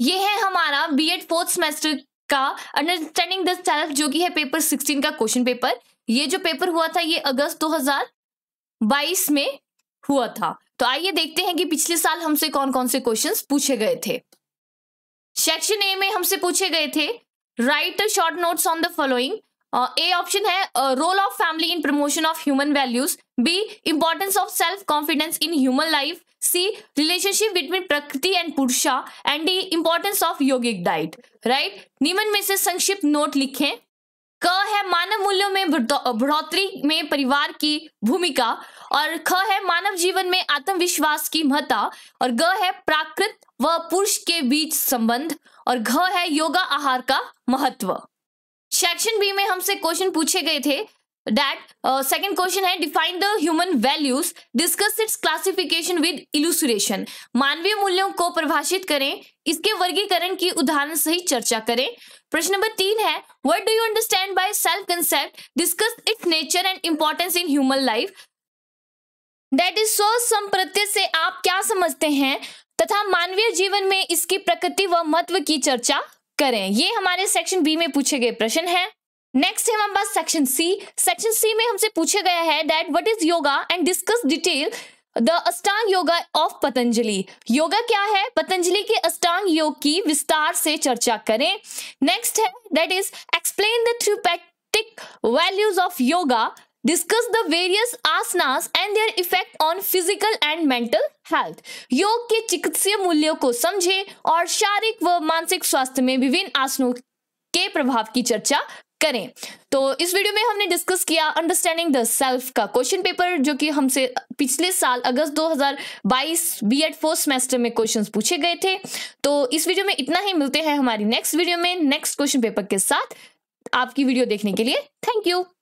ये है हमारा बी एड फोर्थ सेमेस्टर का अंडरस्टैंडिंग द सेल्फ जो कि है पेपर सिक्सटीन का क्वेश्चन पेपर ये जो पेपर हुआ था ये अगस्त 2022 में हुआ था तो आइए देखते हैं कि पिछले साल हमसे कौन कौन से क्वेश्चंस पूछे गए थे सेक्शन ए में हमसे पूछे गए थे write short notes on the following A option है role of family in promotion of human values B importance of self confidence in human life see relationship between prakriti and purusha and the importance of yogic diet right निम्न में से संक्षिप्त note लिखे क है मानव मूल्यों में बढ़ोतरी में परिवार की भूमिका और ख है मानव जीवन में आत्मविश्वास की महत्ता और ग है प्राकृत व पुरुष के बीच संबंध और घ है योगा आहार का महत्व सेक्शन बी में हमसे क्वेश्चन पूछे गए थे दैट सेकंड क्वेश्चन है define the human values discuss its classification with illustration मानवीय मूल्यों को परिभाषित करें इसके वर्गीकरण की उदाहरण से ही चर्चा करें प्रश्न नंबर तीन है what do you understand by self concept discuss its nature and importance in human life that is so संप्रत्य से आप क्या समझते हैं तथा मानवीय जीवन में इसकी प्रकृति व महत्व की चर्चा करें ये हमारे सेक्शन बी में पूछे गए प्रश्न हैं नेक्स्ट है हमारे पास सेक्शन सी सेक्शन सी में हमसे पूछा गया है that what is yoga and discuss detail the Ashtanga yoga of Patanjali yoga क्या है पतंजलि के अष्टांग योग की विस्तार से चर्चा करें नेक्स्ट है that is explain the therapeutic values of yoga discuss the various asanas and their effect on physical and mental health योग के चिकित्सीय मूल्यों को समझें और शारीरिक व मानसिक स्वास्थ्य में विभिन्न आसनों के प्रभाव की चर्चा करें तो इस वीडियो में हमने डिस्कस किया अंडरस्टैंडिंग द सेल्फ का क्वेश्चन पेपर जो कि हमसे पिछले साल अगस्त 2022 बीएड फोर्थ सेमेस्टर में क्वेश्चंस पूछे गए थे तो इस वीडियो में इतना ही मिलते हैं हमारी नेक्स्ट वीडियो में नेक्स्ट क्वेश्चन पेपर के साथ आपकी वीडियो देखने के लिए थैंक यू